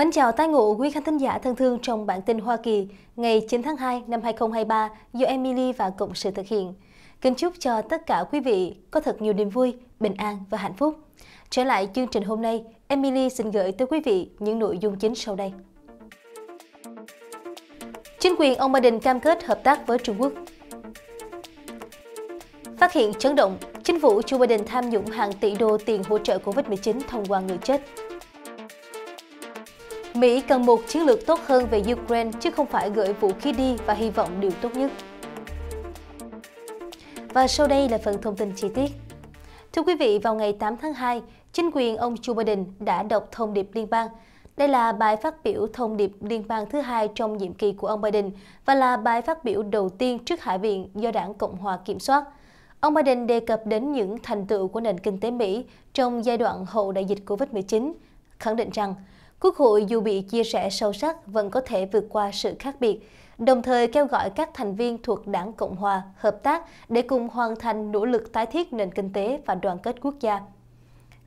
Mến chào tái ngộ quý khán thính giả thân thương trong bản tin Hoa Kỳ ngày 9 tháng 2 năm 2023 do Emily và Cộng sự thực hiện. Kính chúc cho tất cả quý vị có thật nhiều niềm vui, bình an và hạnh phúc. Trở lại chương trình hôm nay, Emily xin gửi tới quý vị những nội dung chính sau đây. Chính quyền ông Biden cam kết hợp tác với Trung Quốc. Phát hiện chấn động, chính phủ Joe Biden tham nhũng hàng tỷ đô tiền hỗ trợ COVID-19 thông qua người chết Mỹ cần một chiến lược tốt hơn về Ukraine chứ không phải gửi vũ khí đi và hy vọng điều tốt nhất. Và sau đây là phần thông tin chi tiết. Thưa quý vị, vào ngày 8 tháng 2, chính quyền ông Joe Biden đã đọc thông điệp liên bang. Đây là bài phát biểu thông điệp liên bang thứ hai trong nhiệm kỳ của ông Biden và là bài phát biểu đầu tiên trước Hạ viện do đảng Cộng hòa kiểm soát. Ông Biden đề cập đến những thành tựu của nền kinh tế Mỹ trong giai đoạn hậu đại dịch COVID-19, khẳng định rằng Quốc hội dù bị chia rẽ sâu sắc vẫn có thể vượt qua sự khác biệt, đồng thời kêu gọi các thành viên thuộc Đảng Cộng hòa hợp tác để cùng hoàn thành nỗ lực tái thiết nền kinh tế và đoàn kết quốc gia.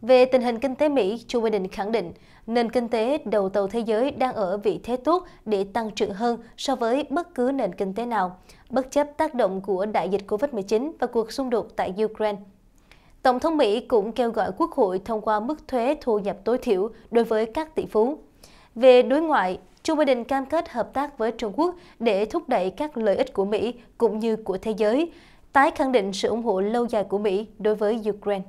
Về tình hình kinh tế Mỹ, Joe Biden khẳng định nền kinh tế đầu tàu thế giới đang ở vị thế tốt để tăng trưởng hơn so với bất cứ nền kinh tế nào, bất chấp tác động của đại dịch COVID-19 và cuộc xung đột tại Ukraine. Tổng thống Mỹ cũng kêu gọi Quốc hội thông qua mức thuế thu nhập tối thiểu đối với các tỷ phú. Về đối ngoại, Joe Biden cam kết hợp tác với Trung Quốc để thúc đẩy các lợi ích của Mỹ cũng như của thế giới, tái khẳng định sự ủng hộ lâu dài của Mỹ đối với Ukraine.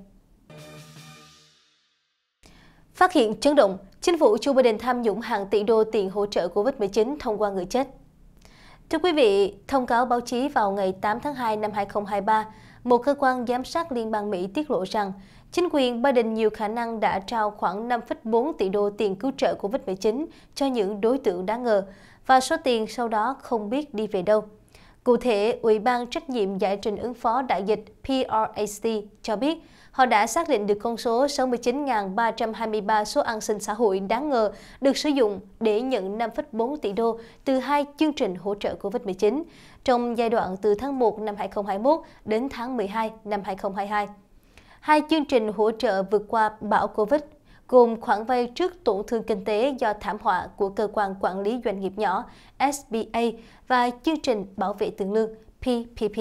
Phát hiện chấn động, chính phủ Joe Biden tham nhũng hàng tỷ đô tiền hỗ trợ COVID-19 thông qua người chết. Thưa quý vị, thông cáo báo chí vào ngày 8 tháng 2 năm 2023, một cơ quan giám sát Liên bang Mỹ tiết lộ rằng chính quyền Biden nhiều khả năng đã trao khoảng 5,4 tỷ đô tiền cứu trợ COVID-19 cho những đối tượng đáng ngờ và số tiền sau đó không biết đi về đâu. Cụ thể, Ủy ban trách nhiệm giải trình ứng phó đại dịch PRAC cho biết họ đã xác định được con số 69.323 số an sinh xã hội đáng ngờ được sử dụng để nhận 5,4 tỷ đô từ hai chương trình hỗ trợ COVID-19 trong giai đoạn từ tháng 1 năm 2021 đến tháng 12 năm 2022. Hai chương trình hỗ trợ vượt qua bão COVID gồm khoản vay trước tổn thương kinh tế do thảm họa của Cơ quan Quản lý Doanh nghiệp nhỏ SBA và chương trình bảo vệ tương lương PPP.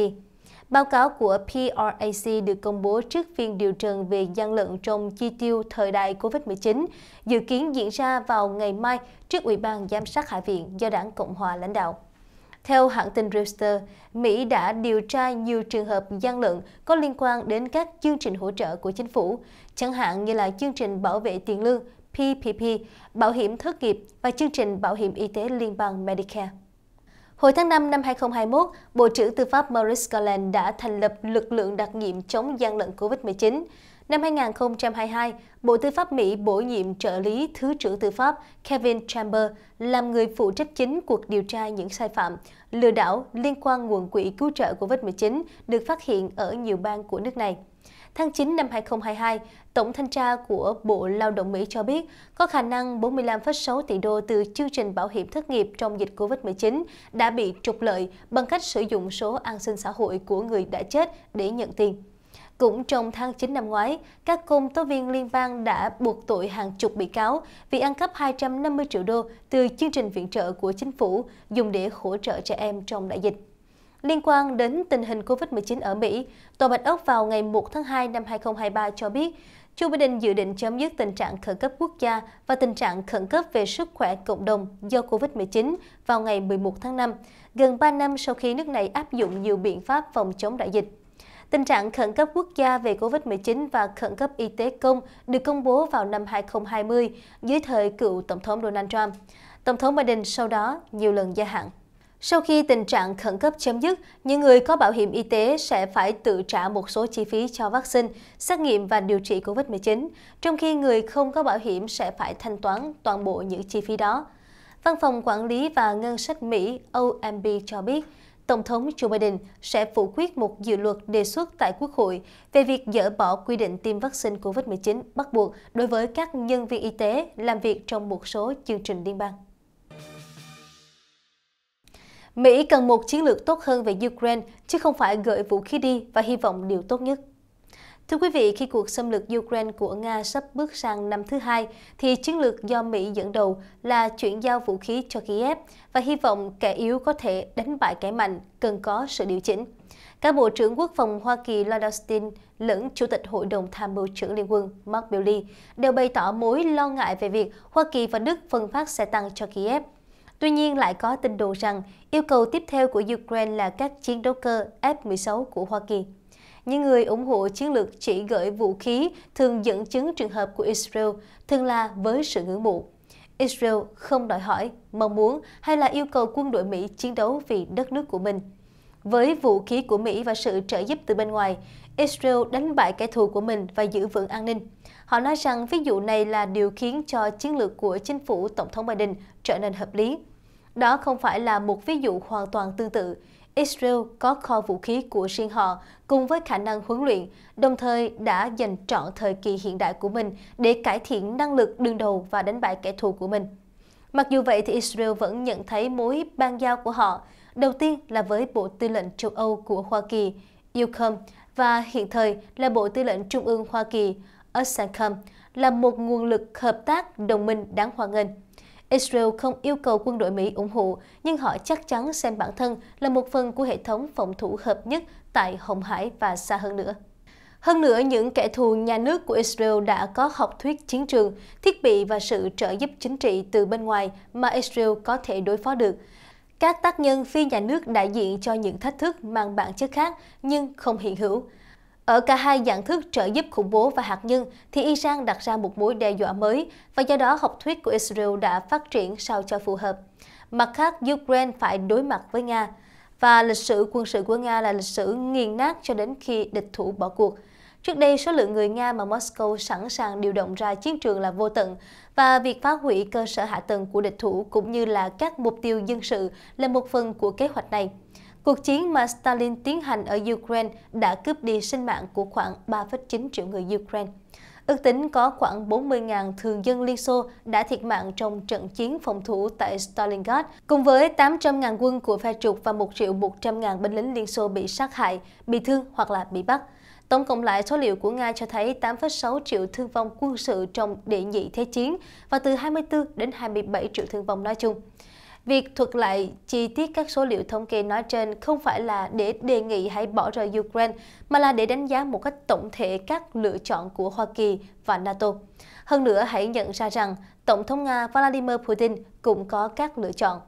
Báo cáo của PRAC được công bố trước phiên điều trần về gian lận trong chi tiêu thời đại COVID-19, dự kiến diễn ra vào ngày mai trước Ủy ban Giám sát Hạ viện do Đảng Cộng hòa lãnh đạo. Theo hãng tin Reuters, Mỹ đã điều tra nhiều trường hợp gian lận có liên quan đến các chương trình hỗ trợ của chính phủ, chẳng hạn như là chương trình bảo vệ tiền lương PPP, bảo hiểm thất nghiệp và chương trình bảo hiểm y tế liên bang Medicare. Hồi tháng 5 năm 2021, Bộ trưởng Tư pháp Maurice Garland đã thành lập lực lượng đặc nhiệm chống gian lận COVID-19. Năm 2022, Bộ Tư pháp Mỹ bổ nhiệm trợ lý Thứ trưởng Tư pháp Kevin Chamber làm người phụ trách chính cuộc điều tra những sai phạm, lừa đảo liên quan nguồn quỹ cứu trợ COVID-19 được phát hiện ở nhiều bang của nước này. Tháng 9 năm 2022, Tổng thanh tra của Bộ Lao động Mỹ cho biết có khả năng 45,6 tỷ đô từ chương trình bảo hiểm thất nghiệp trong dịch COVID-19 đã bị trục lợi bằng cách sử dụng số an sinh xã hội của người đã chết để nhận tiền. Cũng trong tháng 9 năm ngoái, các công tố viên liên bang đã buộc tội hàng chục bị cáo vì ăn cắp 250 triệu đô từ chương trình viện trợ của chính phủ dùng để hỗ trợ trẻ em trong đại dịch. Liên quan đến tình hình COVID-19 ở Mỹ, Tòa Bạch Ốc vào ngày 1 tháng 2 năm 2023 cho biết, Joe Biden dự định chấm dứt tình trạng khẩn cấp quốc gia và tình trạng khẩn cấp về sức khỏe cộng đồng do COVID-19 vào ngày 11 tháng 5, gần 3 năm sau khi nước này áp dụng nhiều biện pháp phòng chống đại dịch. Tình trạng khẩn cấp quốc gia về COVID-19 và khẩn cấp y tế công được công bố vào năm 2020 dưới thời cựu Tổng thống Donald Trump. Tổng thống Biden sau đó nhiều lần gia hạn. Sau khi tình trạng khẩn cấp chấm dứt, những người có bảo hiểm y tế sẽ phải tự trả một số chi phí cho vaccine, xét nghiệm và điều trị COVID-19, trong khi người không có bảo hiểm sẽ phải thanh toán toàn bộ những chi phí đó. Văn phòng Quản lý và Ngân sách Mỹ OMB cho biết, Tổng thống Joe Biden sẽ phủ quyết một dự luật đề xuất tại Quốc hội về việc dỡ bỏ quy định tiêm vaccine COVID-19 bắt buộc đối với các nhân viên y tế làm việc trong một số chương trình liên bang. Mỹ cần một chiến lược tốt hơn về Ukraine, chứ không phải gửi vũ khí đi và hy vọng điều tốt nhất. Thưa quý vị, khi cuộc xâm lược Ukraine của Nga sắp bước sang năm thứ hai, thì chiến lược do Mỹ dẫn đầu là chuyển giao vũ khí cho Kiev và hy vọng kẻ yếu có thể đánh bại kẻ mạnh, cần có sự điều chỉnh. các Bộ trưởng Quốc phòng Hoa Kỳ Lloyd Austin lẫn Chủ tịch Hội đồng Tham mưu trưởng Liên quân Mark Milley đều bày tỏ mối lo ngại về việc Hoa Kỳ và Đức phân phát xe tăng cho Kiev. Tuy nhiên lại có tin đồn rằng yêu cầu tiếp theo của Ukraine là các chiến đấu cơ F-16 của Hoa Kỳ. Những người ủng hộ chiến lược chỉ gửi vũ khí thường dẫn chứng trường hợp của Israel, thường là với sự ngưỡng mộ. Israel không đòi hỏi, mong muốn hay là yêu cầu quân đội Mỹ chiến đấu vì đất nước của mình. Với vũ khí của Mỹ và sự trợ giúp từ bên ngoài, Israel đánh bại kẻ thù của mình và giữ vững an ninh. Họ nói rằng ví dụ này là điều khiến cho chiến lược của chính phủ Tổng thống Biden trở nên hợp lý. Đó không phải là một ví dụ hoàn toàn tương tự, Israel có kho vũ khí của riêng họ cùng với khả năng huấn luyện, đồng thời đã dành trọn thời kỳ hiện đại của mình để cải thiện năng lực đương đầu và đánh bại kẻ thù của mình. Mặc dù vậy thì Israel vẫn nhận thấy mối ban giao của họ, đầu tiên là với Bộ Tư lệnh châu Âu của Hoa Kỳ, UCOM, và hiện thời là Bộ Tư lệnh Trung ương Hoa Kỳ, USANCOM, là một nguồn lực hợp tác đồng minh đáng hoan nghênh. Israel không yêu cầu quân đội Mỹ ủng hộ, nhưng họ chắc chắn xem bản thân là một phần của hệ thống phòng thủ hợp nhất tại Hồng Hải và xa hơn nữa. Hơn nữa, những kẻ thù nhà nước của Israel đã có học thuyết chiến trường, thiết bị và sự trợ giúp chính trị từ bên ngoài mà Israel có thể đối phó được. Các tác nhân phi nhà nước đại diện cho những thách thức mang bản chất khác nhưng không hiện hữu. Ở cả hai dạng thức trợ giúp khủng bố và hạt nhân thì Iran đặt ra một mối đe dọa mới và do đó học thuyết của Israel đã phát triển sao cho phù hợp. Mặt khác, Ukraine phải đối mặt với Nga và lịch sử quân sự của Nga là lịch sử nghiền nát cho đến khi địch thủ bỏ cuộc. Trước đây, số lượng người Nga mà Moscow sẵn sàng điều động ra chiến trường là vô tận, và việc phá hủy cơ sở hạ tầng của địch thủ cũng như là các mục tiêu dân sự là một phần của kế hoạch này. Cuộc chiến mà Stalin tiến hành ở Ukraine đã cướp đi sinh mạng của khoảng 3,9 triệu người Ukraine. Ước tính có khoảng 40.000 thường dân Liên Xô đã thiệt mạng trong trận chiến phòng thủ tại Stalingrad, cùng với 800.000 quân của phe trục và 1.100.000 binh lính Liên Xô bị sát hại, bị thương hoặc là bị bắt. Tổng cộng lại số liệu của Nga cho thấy 8,6 triệu thương vong quân sự trong địa nhị thế chiến và từ 24 đến 27 triệu thương vong nói chung. Việc thuật lại chi tiết các số liệu thống kê nói trên không phải là để đề nghị hãy bỏ rời Ukraine, mà là để đánh giá một cách tổng thể các lựa chọn của Hoa Kỳ và NATO. Hơn nữa, hãy nhận ra rằng Tổng thống Nga Vladimir Putin cũng có các lựa chọn.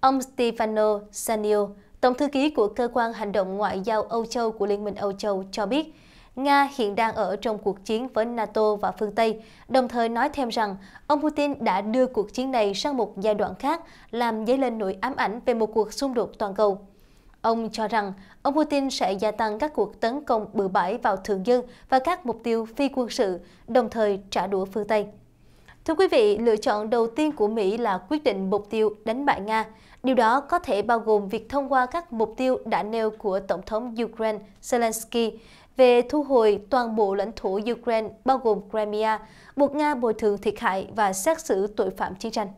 Ông Stefano Sanio, Tổng thư ký của Cơ quan Hành động Ngoại giao Âu Châu của Liên minh Âu Châu cho biết, Nga hiện đang ở trong cuộc chiến với NATO và phương Tây, đồng thời nói thêm rằng ông Putin đã đưa cuộc chiến này sang một giai đoạn khác, làm dấy lên nỗi ám ảnh về một cuộc xung đột toàn cầu. Ông cho rằng ông Putin sẽ gia tăng các cuộc tấn công bừa bãi vào thường dân và các mục tiêu phi quân sự, đồng thời trả đũa phương Tây. Thưa quý vị, lựa chọn đầu tiên của Mỹ là quyết định mục tiêu đánh bại Nga. Điều đó có thể bao gồm việc thông qua các mục tiêu đã nêu của Tổng thống Ukraine Zelensky, về thu hồi toàn bộ lãnh thổ Ukraine bao gồm Crimea, buộc Nga bồi thường thiệt hại và xét xử tội phạm chiến tranh.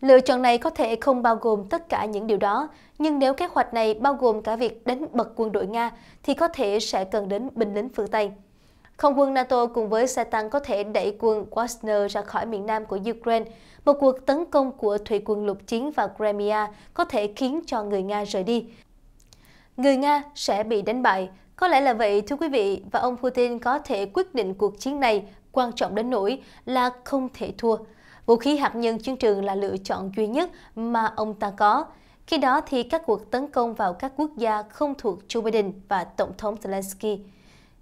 Lựa chọn này có thể không bao gồm tất cả những điều đó, nhưng nếu kế hoạch này bao gồm cả việc đánh bật quân đội Nga thì có thể sẽ cần đến binh lính phương Tây. Không quân NATO cùng với xe tăng có thể đẩy quân Wagner ra khỏi miền nam của Ukraine. Một cuộc tấn công của thủy quân lục chiến vào Crimea có thể khiến cho người Nga rời đi. Người Nga sẽ bị đánh bại có lẽ là vậy, thưa quý vị, và ông Putin có thể quyết định cuộc chiến này quan trọng đến nỗi là không thể thua. Vũ khí hạt nhân chiến trường là lựa chọn duy nhất mà ông ta có. Khi đó thì các cuộc tấn công vào các quốc gia không thuộc Joe Biden và Tổng thống Zelensky.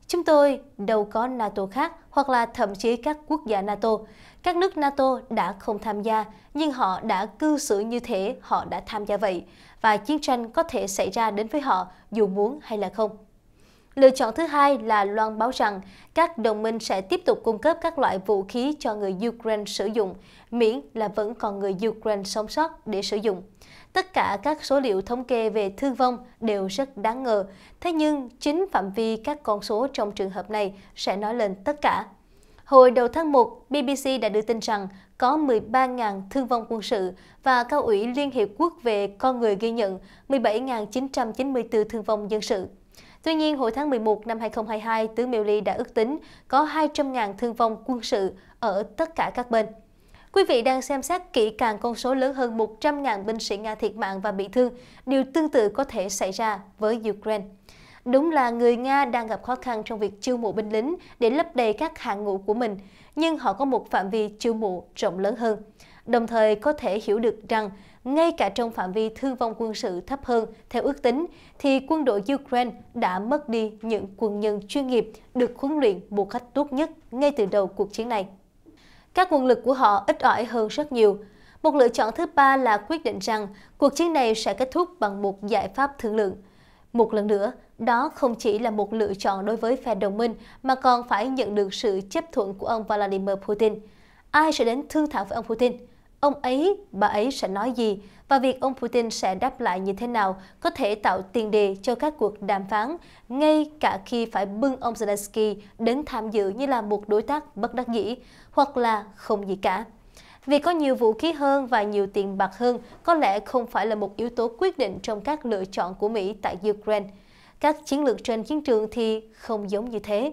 Chúng tôi đâu có NATO khác hoặc là thậm chí các quốc gia NATO. Các nước NATO đã không tham gia, nhưng họ đã cư xử như thế, họ đã tham gia vậy. Và chiến tranh có thể xảy ra đến với họ dù muốn hay là không. Lựa chọn thứ hai là Loan báo rằng các đồng minh sẽ tiếp tục cung cấp các loại vũ khí cho người Ukraine sử dụng, miễn là vẫn còn người Ukraine sống sót để sử dụng. Tất cả các số liệu thống kê về thương vong đều rất đáng ngờ, thế nhưng chính phạm vi các con số trong trường hợp này sẽ nói lên tất cả. Hồi đầu tháng 1, BBC đã đưa tin rằng có 13.000 thương vong quân sự và Cao ủy Liên Hiệp Quốc về con người ghi nhận 17.994 thương vong dân sự. Tuy nhiên, hồi tháng 11 năm 2022, tướng Miu đã ước tính có 200.000 thương vong quân sự ở tất cả các bên. Quý vị đang xem xét kỹ càng con số lớn hơn 100.000 binh sĩ Nga thiệt mạng và bị thương. Điều tương tự có thể xảy ra với Ukraine. Đúng là người Nga đang gặp khó khăn trong việc chiêu mộ binh lính để lấp đầy các hạng ngũ của mình, nhưng họ có một phạm vi chiêu mộ rộng lớn hơn. Đồng thời có thể hiểu được rằng ngay cả trong phạm vi thương vong quân sự thấp hơn theo ước tính, thì quân đội Ukraine đã mất đi những quân nhân chuyên nghiệp được huấn luyện một cách tốt nhất ngay từ đầu cuộc chiến này. Các nguồn lực của họ ít ỏi hơn rất nhiều. Một lựa chọn thứ ba là quyết định rằng cuộc chiến này sẽ kết thúc bằng một giải pháp thương lượng. Một lần nữa, đó không chỉ là một lựa chọn đối với phe đồng minh mà còn phải nhận được sự chấp thuận của ông Vladimir Putin. Ai sẽ đến thương thảo với ông Putin? ông ấy, bà ấy sẽ nói gì và việc ông Putin sẽ đáp lại như thế nào có thể tạo tiền đề cho các cuộc đàm phán, ngay cả khi phải bưng ông Zelensky đến tham dự như là một đối tác bất đắc dĩ hoặc là không gì cả. việc có nhiều vũ khí hơn và nhiều tiền bạc hơn có lẽ không phải là một yếu tố quyết định trong các lựa chọn của Mỹ tại Ukraine. Các chiến lược trên chiến trường thì không giống như thế.